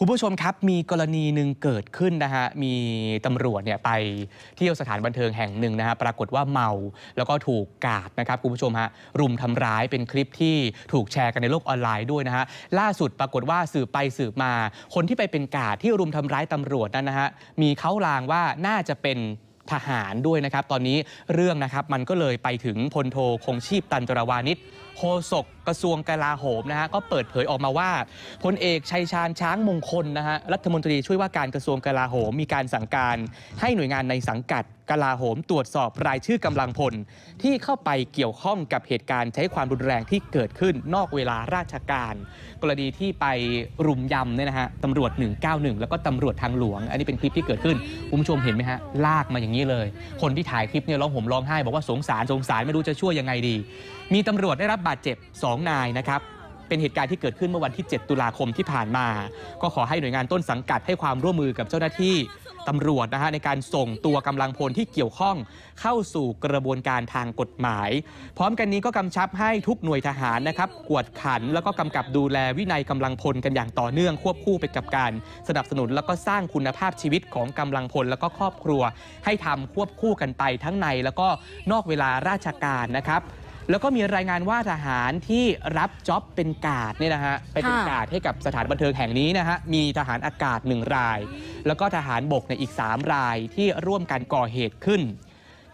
คุณผู้ชมครับ มีกรณีหนึ่งเกิดขึ้นนะฮะมีตำรวจเนี่ยไปเที่ยวสถานบันเทิงแห่งหนึ่งนะฮะปรากฏว่าเมาแล้วก็ถูกกาดนะครับคุณผู้ชมฮะรุมทำร้ายเป็นคลิปที่ถูกแชร์กันในโลกออนไลน์ด้วยนะฮะล่าสุดปรากฏว่าสืบไปสืบมา คนที่ไปเป็นกาดที่รุมทำร้ายตำรวจนั้นนะฮะมีเขาลางว่าน่าจะเป็นทหารด้วยนะครับตอนนี้เรื่องนะครับมันก็เลยไปถึงพลโทคงชีพตันจรวานิชโฆษกกระทรวงกลาโหมนะฮะก็เปิดเผยออกมาว่าพลเอกชัยชาญช้างมงคลนะฮะรัฐมนตรีช่วยว่าการกระทรวงกลาโหม มีการสั่งการ ให้หน่วยงานในสังกัดกลาโหม ตรวจสอบรายชื่อกำลังพลที่เข้าไปเกี่ยวข้องกับเหตุการณ์ใช้ความรุนแรงที่เกิดขึ้น นอกเวลาราชการ กรณีที่ไปรุมยำเนี่ยนะฮะตำรวจ 191 แล้วก็ตำรวจทางหลวง อันนี้เป็นคลิปที่เกิดขึ้นคุณผู้ชมเห็นไหมฮะลากมาอย่างนี้เลย คนที่ถ่ายคลิปเนี่ยร้องห่มร้องไห้ บอกว่าสงสารสงสารไม่รู้จะช่วยยังไงดี มีตำรวจได้รับบาดเจ็บ2นายนะครับ เป็นเหตุการณ์ที่เกิดขึ้นเมื่อวันที่ 7 ตุลาคมที่ผ่านมา ก็ขอให้หน่วยงานต้นสังกัดให้ความร่วมมือกับเจ้าหน้าที่ตำรวจนะฮะในการส่งตัวกำลังพลที่เกี่ยวข้อง เข้าสู่กระบวนการทางกฎหมาย พร้อมกันนี้ก็กำชับให้ทุกหน่วยทหารนะครับ กวดขัน แล้วก็กำกับดูแลวินัยกำลังพลกันอย่างต่อเนื่องควบคู่ไปกับการ สนับสนุนแล้วก็สร้างคุณภาพชีวิตของกำลังพลแล้วก็ครอบครัวให้ทำควบคู่กันไปทั้งในแล้วก็นอกเวลาราชการนะครับแล้วก็มีรายงานว่าทหารที่รับจ็อบเป็นกาดเนี่ยนะฮะไปเป็นกาดให้กับสถานบันเทิงแห่งนี้นะฮะมีทหารอากาศหนึ่งราย แล้วก็ทหารบกในอีก 3 รายที่ร่วมกันก่อเหตุขึ้น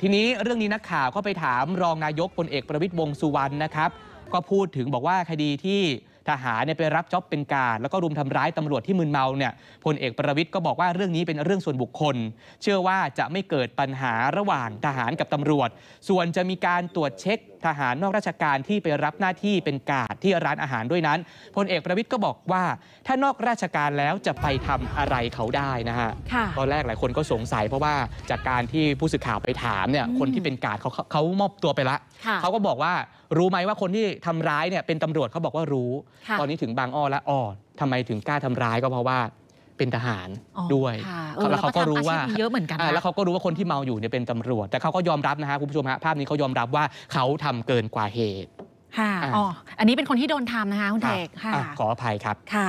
ทีนี้เรื่องนี้นักข่าวก็ไปถามรองนายกพลเอกประวิตยวงสุวรรณนะครับ ก็พูดถึงบอกว่าคดีที่ทหารเนี่ยไปรับจ็อบเป็นการ แล้วก็รุมทำร้ายตำรวจที่มึนเมาเนี่ยพลเอกประวิทย์ก็บอกว่าเรื่องนี้เป็นเรื่องส่วนบุคคล เชื่อว่าจะไม่เกิดปัญหาระหว่างทหารกับตำรวจ ส่วนจะมีการตรวจเช็คทหารนอกราชการที่ไปรับหน้าที่เป็นกาดที่ร้านอาหารด้วยนั้นพลเอกประวิทย์ก็บอกว่า ถ้านอกราชการแล้วจะไปทำอะไรเขาได้นะฮะตอนแรกหลายคนก็สงสัยเพราะว่าจากการที่ผู้สื่อข่าวไปถามเนี่ยคนที่เป็นกาดเขาเขามอบตัวไปละเขาก็บอกว่ารู้ไหมว่าคนที่ทำร้ายเนี่ยเป็นตำรวจเขาบอกว่ารู้ตอนนี้ถึงบางอ้อแล้วอ๋อทำไมถึงกล้าทำร้ายก็เพราะว่าเป็นทหารด้วยแล้วเขาก็รู้ว่าเยอะเหมือนกันแล้วเขาก็รู้ว่าคนที่เมาอยู่เนี่ยเป็นตำรวจ แต่เขาก็ยอมรับนะฮะคุณผู้ชมฮะภาพนี้เขายอมรับว่าเขาทำเกินกว่าเหตุ ค่ะอ๋ออันนี้เป็นคนที่โดนทำนะคะคุณเทกค่ะขออภัยครับค่ะ